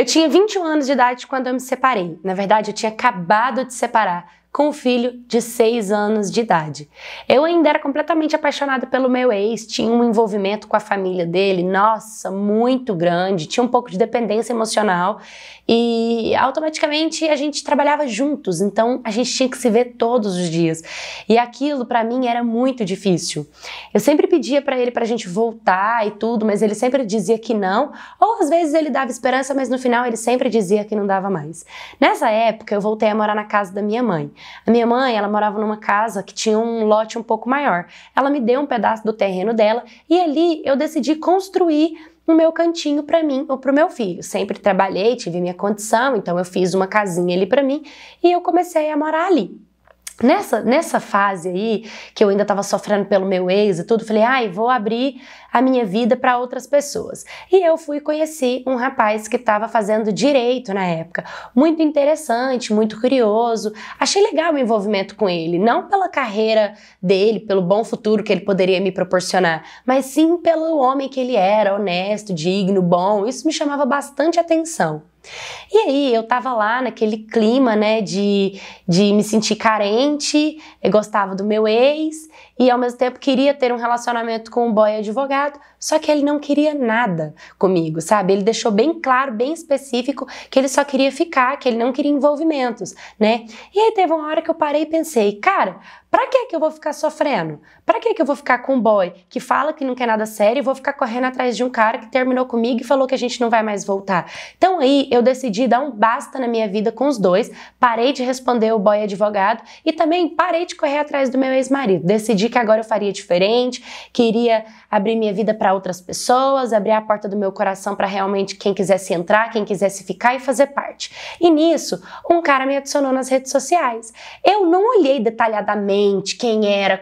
Eu tinha 21 anos de idade quando eu me separei. Na verdade, eu tinha acabado de separar com um filho de 6 anos de idade. Eu ainda era completamente apaixonada pelo meu ex, tinha um envolvimento com a família dele, nossa, muito grande, tinha um pouco de dependência emocional e automaticamente a gente trabalhava juntos, então a gente tinha que se ver todos os dias. E aquilo para mim era muito difícil. Eu sempre pedia para ele pra gente voltar e tudo, mas ele sempre dizia que não, ou às vezes ele dava esperança, mas no final ele sempre dizia que não dava mais. Nessa época eu voltei a morar na casa da minha mãe. A minha mãe, ela morava numa casa que tinha um lote um pouco maior. Ela me deu um pedaço do terreno dela e ali eu decidi construir um meu cantinho para mim ou para o meu filho. Sempre trabalhei, tive minha condição, então eu fiz uma casinha ali para mim e eu comecei a morar ali. Nessa, nessa fase aí, que eu ainda estava sofrendo pelo meu ex e tudo, falei, ai, vou abrir a minha vida para outras pessoas. E eu fui conhecer um rapaz que estava fazendo direito na época. Muito interessante, muito curioso. Achei legal o envolvimento com ele, não pela carreira dele, pelo bom futuro que ele poderia me proporcionar, mas sim pelo homem que ele era, honesto, digno, bom. Isso me chamava bastante atenção. E aí eu tava lá naquele clima, né, de, de me sentir carente, eu gostava do meu ex e ao mesmo tempo queria ter um relacionamento com um boy advogado, só que ele não queria nada comigo, sabe? Ele deixou bem claro, bem específico, que ele só queria ficar, que ele não queria envolvimentos, né? E aí teve uma hora que eu parei e pensei, cara, pra que é que eu vou ficar sofrendo? Pra que é que eu vou ficar com um boy que fala que não quer nada sério e vou ficar correndo atrás de um cara que terminou comigo e falou que a gente não vai mais voltar? Então aí eu decidi dar um basta na minha vida com os dois, parei de responder o boy advogado e também parei de correr atrás do meu ex-marido. Decidi que agora eu faria diferente, queria abrir minha vida para para outras pessoas, abrir a porta do meu coração para realmente quem quisesse entrar, quem quisesse ficar e fazer parte. E nisso, um cara me adicionou nas redes sociais. Eu não olhei detalhadamente quem era,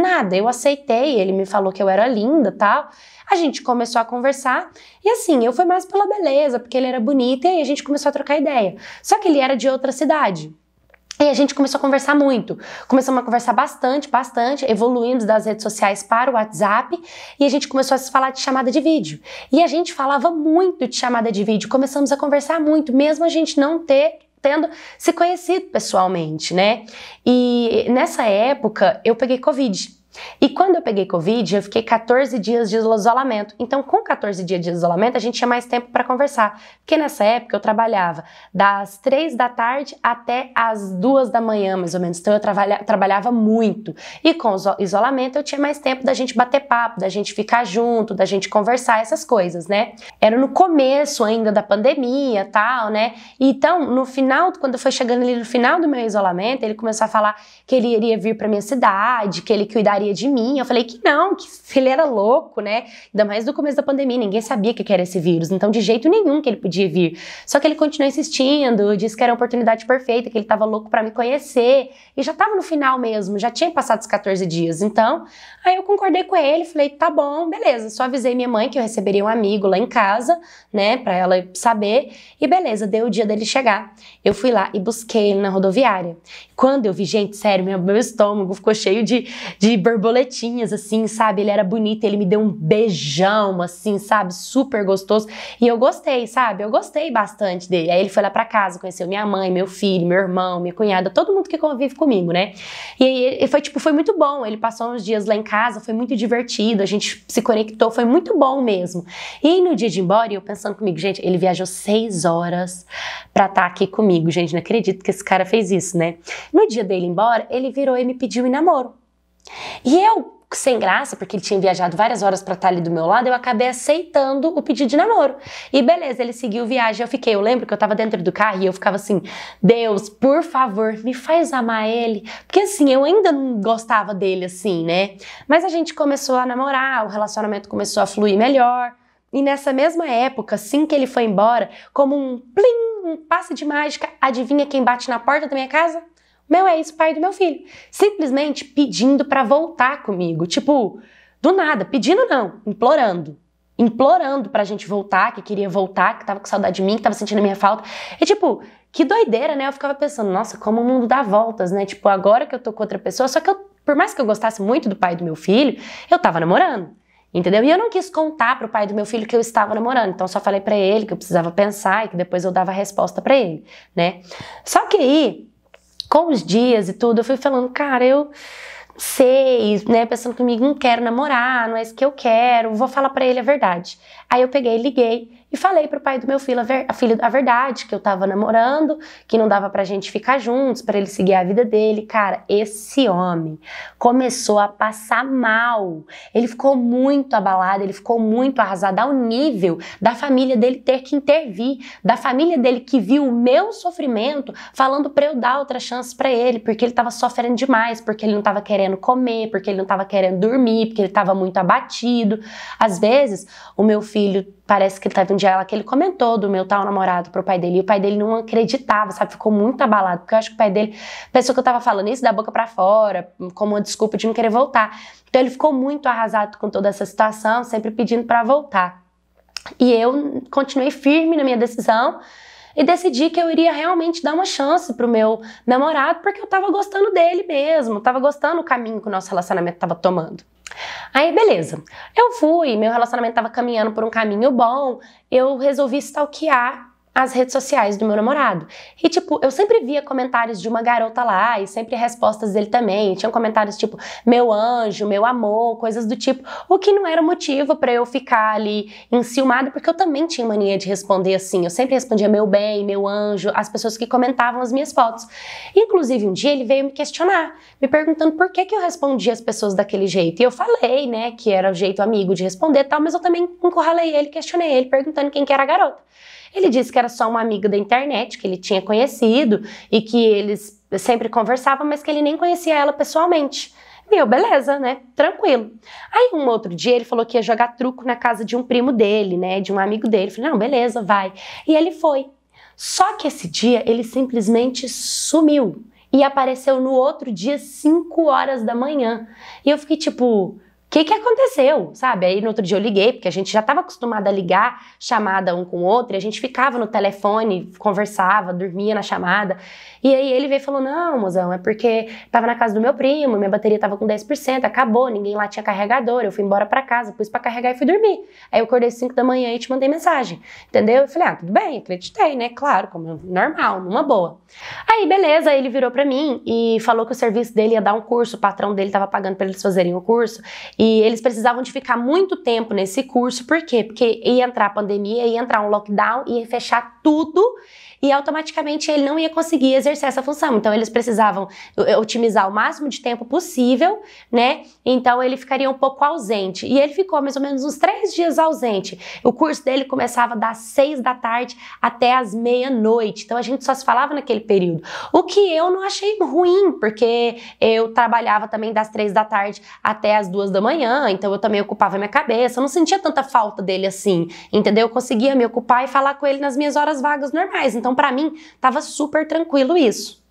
nada, eu aceitei, ele me falou que eu era linda, tal. A gente começou a conversar e assim, eu fui mais pela beleza, porque ele era bonito e aí a gente começou a trocar ideia. Só que ele era de outra cidade. E a gente começou a conversar muito. Começamos a conversar bastante, bastante. Evoluímos das redes sociais para o WhatsApp e a gente começou a se falar de chamada de vídeo. E a gente falava muito de chamada de vídeo. Começamos a conversar muito, mesmo a gente não ter tendo se conhecido pessoalmente, né? E nessa época eu peguei Covid. E quando eu peguei Covid, eu fiquei 14 dias de isolamento. Então, com 14 dias de isolamento, a gente tinha mais tempo para conversar. Porque nessa época eu trabalhava das 3 da tarde até as 2 da manhã, mais ou menos. Então, eu trabalha, trabalhava muito. E com o isolamento, eu tinha mais tempo da gente bater papo, da gente ficar junto, da gente conversar, essas coisas, né? Era no começo ainda da pandemia tal, né? Então, no final, quando foi chegando ali no final do meu isolamento, ele começou a falar que ele iria vir para minha cidade, que ele cuidaria de mim. Eu falei que não, que ele era louco, né? Ainda mais do começo da pandemia, ninguém sabia que era esse vírus, então de jeito nenhum que ele podia vir. Só que ele continuou insistindo, disse que era a oportunidade perfeita, que ele estava louco para me conhecer. E já estava no final mesmo, já tinha passado os 14 dias. Então, aí eu concordei com ele, falei, tá bom, beleza. Só avisei minha mãe que eu receberia um amigo lá em casa, né, para ela saber. E beleza, deu o dia dele chegar. Eu fui lá e busquei ele na rodoviária. Quando eu vi, gente, sério, meu, meu estômago ficou cheio de, de borboletinhas, assim, sabe? Ele era bonito, ele me deu um beijão, assim, sabe? Super gostoso. E eu gostei, sabe? Eu gostei bastante dele. Aí ele foi lá pra casa, conheceu minha mãe, meu filho, meu irmão, minha cunhada, todo mundo que convive comigo, né? E aí foi, tipo, foi muito bom. Ele passou uns dias lá em casa, foi muito divertido, a gente se conectou, foi muito bom mesmo. E no dia de ir embora, eu pensando comigo, gente, ele viajou seis horas pra estar tá aqui comigo, gente. Não acredito que esse cara fez isso, né? No dia dele ir embora, ele virou e me pediu em namoro. E eu, sem graça, porque ele tinha viajado várias horas para estar tá ali do meu lado, eu acabei aceitando o pedido de namoro. E beleza, ele seguiu viagem, eu fiquei. Eu lembro que eu tava dentro do carro e eu ficava assim: Deus, por favor, me faz amar ele. Porque assim, eu ainda não gostava dele assim, né? Mas a gente começou a namorar, o relacionamento começou a fluir melhor. E nessa mesma época, assim que ele foi embora, como um plim, um passe de mágica, adivinha quem bate na porta da minha casa? meu ex-pai do meu filho, simplesmente pedindo para voltar comigo, tipo, do nada, pedindo não, implorando. Implorando pra gente voltar, que queria voltar, que tava com saudade de mim, que tava sentindo minha falta. E tipo, que doideira, né? Eu ficava pensando, nossa, como o mundo dá voltas, né? Tipo, agora que eu tô com outra pessoa, só que eu, por mais que eu gostasse muito do pai do meu filho, eu tava namorando. Entendeu? E eu não quis contar pro pai do meu filho que eu estava namorando, então só falei para ele que eu precisava pensar e que depois eu dava a resposta para ele, né? Só que aí, com os dias e tudo, eu fui falando, cara, eu sei, né, pensando comigo, não quero namorar, não é isso que eu quero, vou falar para ele a verdade. Aí eu peguei, liguei e falei pro pai do meu filho a, ver, a, filha, da verdade, que eu tava namorando, que não dava pra gente ficar juntos, para ele seguir a vida dele. Cara, esse homem começou a passar mal. Ele ficou muito abalado, ele ficou muito arrasado ao nível da família dele ter que intervir, da família dele que viu o meu sofrimento, falando pra eu dar outra chance para ele, porque ele tava sofrendo demais, porque ele não tava querendo comer, porque ele não tava querendo dormir, porque ele tava muito abatido. Às vezes, o meu filho parece que teve um dia lá que ele comentou do meu tal namorado pro pai dele. E o pai dele não acreditava, sabe? Ficou muito abalado. Porque eu acho que o pai dele pensou que eu tava falando isso da boca para fora, como uma desculpa de não querer voltar. Então ele ficou muito arrasado com toda essa situação, sempre pedindo para voltar. E eu continuei firme na minha decisão e decidi que eu iria realmente dar uma chance pro meu namorado, porque eu tava gostando dele mesmo, tava gostando do caminho que o nosso relacionamento tava tomando. Aí, beleza. Eu fui, meu relacionamento estava caminhando por um caminho bom, eu resolvi stalkear as redes sociais do meu namorado. E, tipo, eu sempre via comentários de uma garota lá e sempre respostas dele também. Tinham comentários tipo, meu anjo, meu amor, coisas do tipo. O que não era motivo para eu ficar ali enciumada, porque eu também tinha mania de responder assim. Eu sempre respondia meu bem, meu anjo, as pessoas que comentavam as minhas fotos. Inclusive, um dia ele veio me questionar, me perguntando por que, que eu respondia as pessoas daquele jeito. E eu falei, né, que era o jeito amigo de responder tal, mas eu também encurralei ele, questionei ele, perguntando quem que era a garota. Ele disse que era só uma amiga da internet que ele tinha conhecido e que eles sempre conversavam, mas que ele nem conhecia ela pessoalmente. Meu, beleza, né? Tranquilo. Aí um outro dia ele falou que ia jogar truco na casa de um primo dele, né? De um amigo dele. Eu falei, não, beleza, vai. E ele foi. Só que esse dia ele simplesmente sumiu e apareceu no outro dia, 5 horas da manhã. E eu fiquei tipo, que, que aconteceu, sabe? Aí no outro dia eu liguei, porque a gente já estava acostumada a ligar chamada um com o outro, e a gente ficava no telefone, conversava, dormia na chamada. E aí ele veio e falou: Não, mozão, é porque tava na casa do meu primo, minha bateria tava com 10%, acabou, ninguém lá tinha carregador, eu fui embora para casa, pus para carregar e fui dormir. Aí eu acordei 5 da manhã e te mandei mensagem, entendeu? Eu falei: Ah, tudo bem, acreditei, né? Claro, como normal, numa boa. Aí beleza, ele virou para mim e falou que o serviço dele ia dar um curso, o patrão dele tava pagando para eles fazerem o curso. E e eles precisavam de ficar muito tempo nesse curso, por quê? Porque ia entrar a pandemia, ia entrar um lockdown, ia fechar tudo e automaticamente ele não ia conseguir exercer essa função. Então eles precisavam eh, otimizar o máximo de tempo possível, né? Então ele ficaria um pouco ausente. E ele ficou mais ou menos uns três dias ausente. O curso dele começava das seis da tarde até as meia-noite. Então a gente só se falava naquele período. O que eu não achei ruim, porque eu trabalhava também das três da tarde até as duas da manhã manhã, então eu também ocupava minha cabeça, eu não sentia tanta falta dele assim, entendeu? Eu conseguia me ocupar e falar com ele nas minhas horas vagas normais, então para mim tava super tranquilo isso.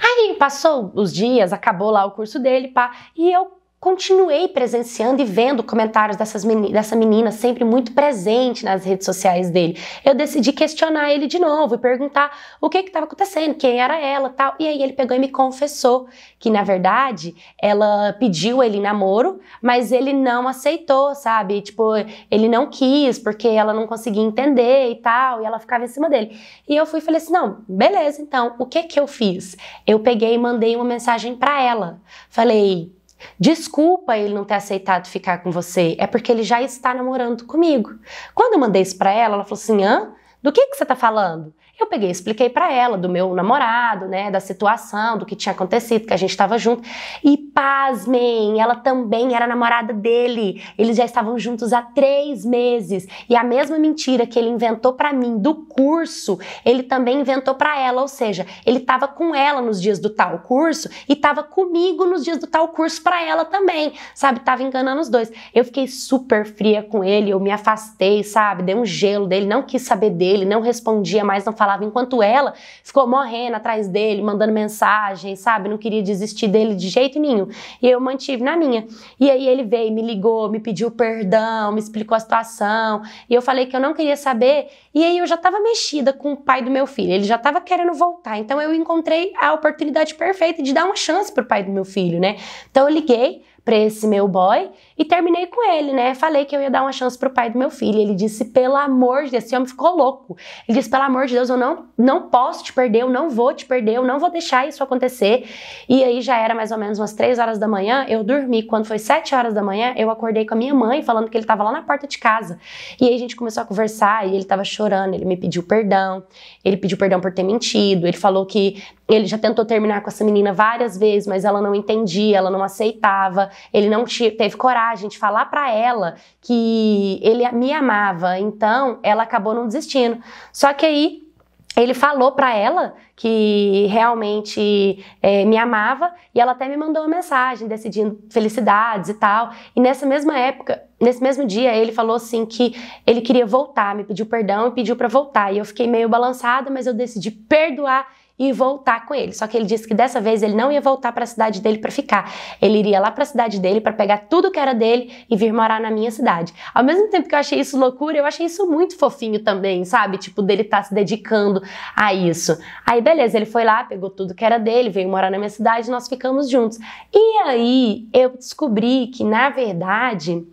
Aí passou os dias, acabou lá o curso dele, pá, e eu continuei presenciando e vendo comentários dessas meni dessa menina sempre muito presente nas redes sociais dele. Eu decidi questionar ele de novo e perguntar o que estava acontecendo, quem era ela tal. E aí ele pegou e me confessou que, na verdade, ela pediu ele namoro, mas ele não aceitou, sabe? Tipo, ele não quis porque ela não conseguia entender e tal, e ela ficava em cima dele. E eu fui e falei assim: não, beleza, então, o que que eu fiz? Eu peguei e mandei uma mensagem para ela. Falei Desculpa ele não ter aceitado ficar com você, é porque ele já está namorando comigo. Quando eu mandei isso para ela, ela falou assim: hã? Do que, que você está falando? Eu peguei, expliquei para ela do meu namorado, né, da situação, do que tinha acontecido, que a gente estava junto. E pasmem, ela também era namorada dele. Eles já estavam juntos há três meses. E a mesma mentira que ele inventou para mim do curso, ele também inventou para ela. Ou seja, ele estava com ela nos dias do tal curso e estava comigo nos dias do tal curso para ela também, sabe? Tava enganando os dois. Eu fiquei super fria com ele, eu me afastei, sabe? Dei um gelo dele, não quis saber dele, não respondia mais, não falava falava, enquanto ela ficou morrendo atrás dele, mandando mensagem, sabe? Não queria desistir dele de jeito nenhum. E eu mantive na minha. E aí ele veio, me ligou, me pediu perdão, me explicou a situação. E eu falei que eu não queria saber. E aí eu já estava mexida com o pai do meu filho. Ele já estava querendo voltar. Então eu encontrei a oportunidade perfeita de dar uma chance pro pai do meu filho, né? Então eu liguei pra esse meu boy e terminei com ele, né? Falei que eu ia dar uma chance pro pai do meu filho. Ele disse, pelo amor de Deus, esse homem ficou louco. Ele disse, pelo amor de Deus, eu não, não posso te perder, eu não vou te perder, eu não vou deixar isso acontecer. E aí já era mais ou menos umas três horas da manhã, eu dormi. Quando foi sete horas da manhã, eu acordei com a minha mãe falando que ele tava lá na porta de casa. E aí a gente começou a conversar e ele tava chorando, ele me pediu perdão, ele pediu perdão por ter mentido, ele falou que ele já tentou terminar com essa menina várias vezes, mas ela não entendia, ela não aceitava ele não teve coragem de falar para ela que ele me amava, então ela acabou não desistindo. Só que aí ele falou para ela que realmente é, me amava e ela até me mandou uma mensagem decidindo felicidades e tal. E nessa mesma época, nesse mesmo dia, ele falou assim que ele queria voltar, me pediu perdão e pediu para voltar. E eu fiquei meio balançada, mas eu decidi perdoar e voltar com ele. Só que ele disse que dessa vez ele não ia voltar para a cidade dele para ficar. Ele iria lá para a cidade dele para pegar tudo que era dele e vir morar na minha cidade. Ao mesmo tempo que eu achei isso loucura, eu achei isso muito fofinho também, sabe? Tipo, dele estar tá se dedicando a isso. Aí, beleza, ele foi lá, pegou tudo que era dele, veio morar na minha cidade e nós ficamos juntos. E aí eu descobri que, na verdade,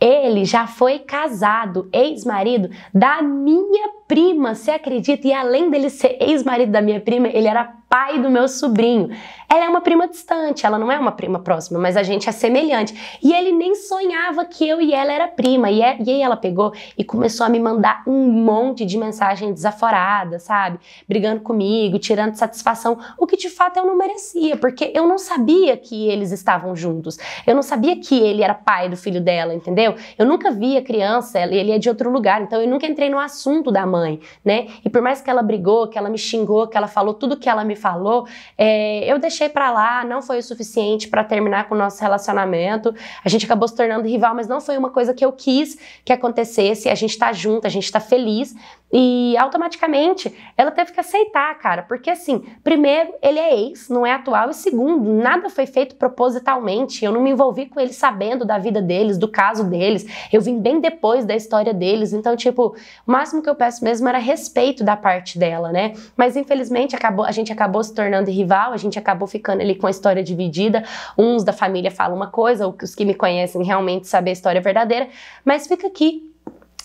ele já foi casado, ex-marido da minha prima, você acredita? E além dele ser ex-marido da minha prima, ele era pai do meu sobrinho. Ela é uma prima distante, ela não é uma prima próxima, mas a gente é semelhante. E ele nem sonhava que eu e ela era prima. E, é, e aí ela pegou e começou a me mandar um monte de mensagem desaforada, sabe? Brigando comigo, tirando satisfação, o que de fato eu não merecia, porque eu não sabia que eles estavam juntos. Eu não sabia que ele era pai do filho dela, entendeu? Eu nunca via criança, ele é de outro lugar, então eu nunca entrei no assunto da mãe, né? E por mais que ela brigou, que ela me xingou, que ela falou tudo que ela me falou, é, eu deixei para lá, não foi o suficiente para terminar com o nosso relacionamento. A gente acabou se tornando rival, mas não foi uma coisa que eu quis que acontecesse. A gente tá junto, a gente tá feliz. E automaticamente ela teve que aceitar, cara, porque assim, primeiro, ele é ex, não é atual, e segundo, nada foi feito propositalmente. Eu não me envolvi com ele sabendo da vida deles, do caso deles. Eu vim bem depois da história deles. Então, tipo, o máximo que eu peço mesmo era respeito da parte dela, né? Mas infelizmente acabou, a gente acabou acabou se tornando rival, a gente acabou ficando ali com a história dividida. Uns da família falam uma coisa, os que me conhecem realmente sabem a história verdadeira, mas fica aqui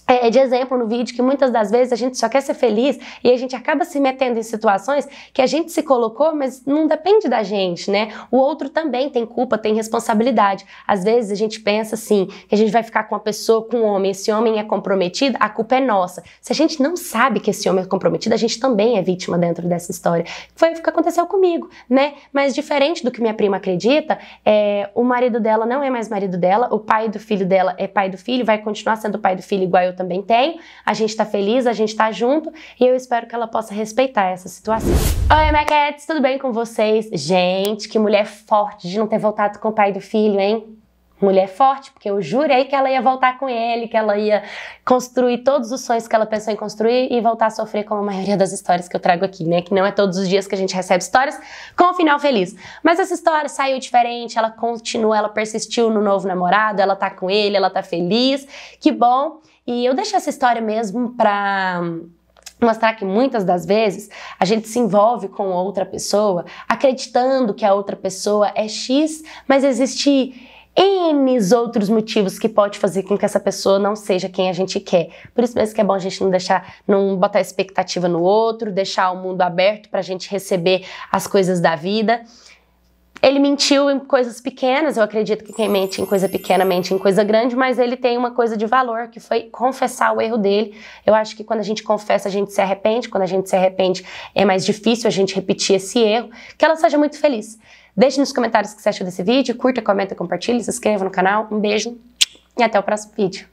é, é, de exemplo no vídeo que muitas das vezes a gente só quer ser feliz e a gente acaba se metendo em situações que a gente se colocou, mas não depende da gente, né? O outro também tem culpa, tem responsabilidade. Às vezes a gente pensa assim, que a gente vai ficar com uma pessoa, com um homem, esse homem é comprometido, a culpa é nossa. Se a gente não sabe que esse homem é comprometido, a gente também é vítima dentro dessa história. Foi o que aconteceu comigo, né? Mas diferente do que minha prima acredita, é, o marido dela não é mais marido dela, o pai do filho dela é pai do filho, vai continuar sendo pai do filho igual eu também tenho. A gente tá feliz, a gente tá junto e eu espero que ela possa respeitar essa situação. Oi, Maquettes, tudo bem com vocês? Gente, que mulher forte de não ter voltado com o pai do filho, hein? mulher forte, porque eu jurei que ela ia voltar com ele, que ela ia construir todos os sonhos que ela pensou em construir e voltar a sofrer como a maioria das histórias que eu trago aqui, né? Que não é todos os dias que a gente recebe histórias com um final feliz. Mas essa história saiu diferente, ela continua, ela persistiu no novo namorado, ela tá com ele, ela tá feliz. Que bom. E eu deixo essa história mesmo pra mostrar que muitas das vezes a gente se envolve com outra pessoa acreditando que a outra pessoa é X, mas existe N outros motivos que pode fazer com que essa pessoa não seja quem a gente quer. Por isso mesmo que é bom a gente não deixar, não botar expectativa no outro, deixar o mundo aberto para a gente receber as coisas da vida. Ele mentiu em coisas pequenas, eu acredito que quem mente em coisa pequena mente em coisa grande, mas ele tem uma coisa de valor, que foi confessar o erro dele. Eu acho que quando a gente confessa, a gente se arrepende, quando a gente se arrepende, é mais difícil a gente repetir esse erro. Que ela seja muito feliz, Deixe nos comentários o que você achou desse vídeo, curta, comenta, compartilhe, se inscreva no canal. Um beijo e até o próximo vídeo.